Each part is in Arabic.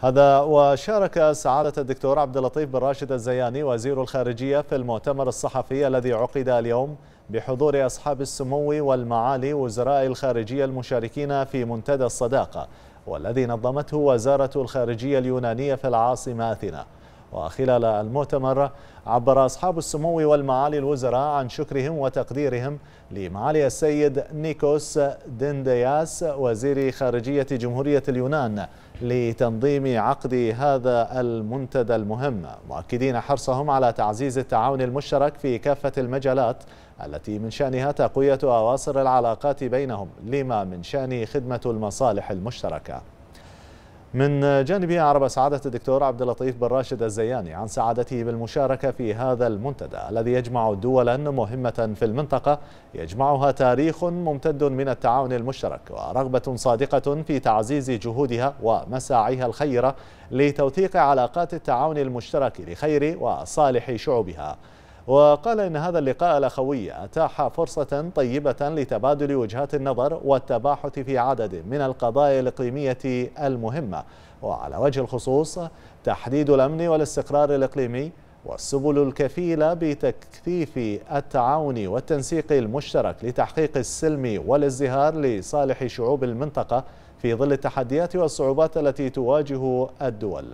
هذا وشارك سعادة الدكتور عبد اللطيف بن راشد الزياني وزير الخارجية في المؤتمر الصحفي الذي عقد اليوم بحضور أصحاب السمو والمعالي وزراء الخارجية المشاركين في منتدى الصداقة والذي نظمته وزارة الخارجية اليونانية في العاصمة أثينا وخلال المؤتمر عبر أصحاب السمو والمعالي الوزراء عن شكرهم وتقديرهم لمعالي السيد نيكوس دندياس وزير خارجية جمهورية اليونان لتنظيم عقد هذا المنتدى المهم مؤكدين حرصهم على تعزيز التعاون المشترك في كافة المجالات التي من شأنها تقوية أواصر العلاقات بينهم لما من شأن خدمة المصالح المشتركة من جانبه عرب سعادة الدكتور عبد اللطيف بن راشد الزياني عن سعادته بالمشاركة في هذا المنتدى الذي يجمع دولا مهمة في المنطقة يجمعها تاريخ ممتد من التعاون المشترك ورغبة صادقة في تعزيز جهودها ومساعيها الخيرة لتوثيق علاقات التعاون المشترك لخير وصالح شعوبها وقال إن هذا اللقاء الأخوي أتاح فرصة طيبة لتبادل وجهات النظر والتباحث في عدد من القضايا الإقليمية المهمة وعلى وجه الخصوص تحديد الأمن والاستقرار الإقليمي والسبل الكفيلة بتكثيف التعاون والتنسيق المشترك لتحقيق السلم والازدهار لصالح شعوب المنطقة في ظل التحديات والصعوبات التي تواجه الدول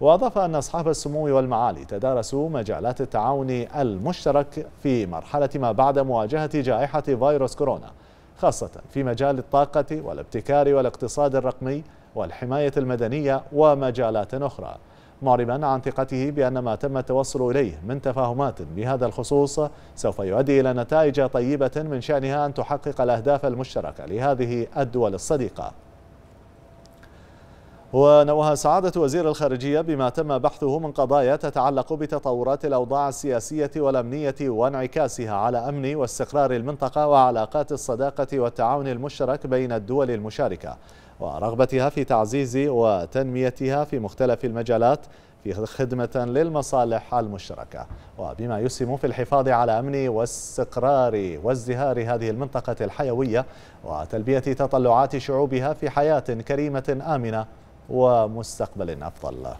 وأضاف أن أصحاب السمو والمعالي تدارسوا مجالات التعاون المشترك في مرحلة ما بعد مواجهة جائحة فيروس كورونا خاصة في مجال الطاقة والابتكار والاقتصاد الرقمي والحماية المدنية ومجالات أخرى معربا عن ثقته بأن ما تم التوصل إليه من تفاهمات بهذا الخصوص سوف يؤدي إلى نتائج طيبة من شأنها أن تحقق الأهداف المشتركة لهذه الدول الصديقة ونوه سعادة وزير الخارجية بما تم بحثه من قضايا تتعلق بتطورات الأوضاع السياسية والأمنية وانعكاسها على أمن واستقرار المنطقة وعلاقات الصداقة والتعاون المشترك بين الدول المشاركة ورغبتها في تعزيز وتنميتها في مختلف المجالات في خدمة للمصالح المشتركة وبما يسهم في الحفاظ على أمن واستقرار وازدهار هذه المنطقة الحيوية وتلبية تطلعات شعوبها في حياة كريمة آمنة ومستقبل أفضل